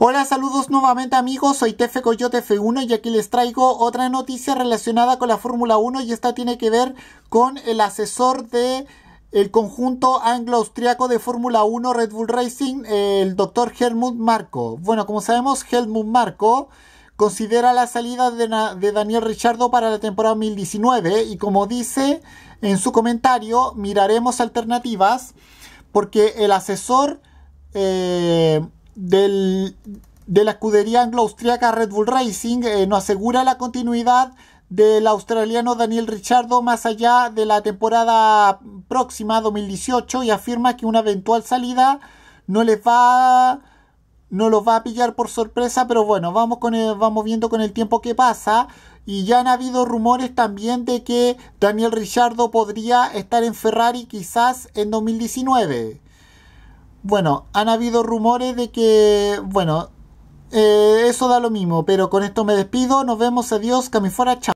Hola, saludos nuevamente amigos, soy Tefe Coyote F1 y aquí les traigo otra noticia relacionada con la Fórmula 1 y esta tiene que ver con el asesor de el conjunto anglo-austriaco de Fórmula 1 Red Bull Racing, el doctor Helmut Marco. Bueno, como sabemos, Helmut Marco considera la salida de, Daniel Richardo para la temporada 2019 y como dice en su comentario, miraremos alternativas porque el asesor eh, del, de la escudería anglo-austriaca Red Bull Racing eh, nos asegura la continuidad del australiano Daniel Richardo más allá de la temporada próxima 2018 y afirma que una eventual salida no les va no los va a pillar por sorpresa pero bueno vamos con vamos viendo con el tiempo que pasa y ya han habido rumores también de que Daniel Richardo podría estar en Ferrari quizás en 2019 bueno, han habido rumores de que, bueno, eh, eso da lo mismo, pero con esto me despido, nos vemos, adiós, Camifora, chao.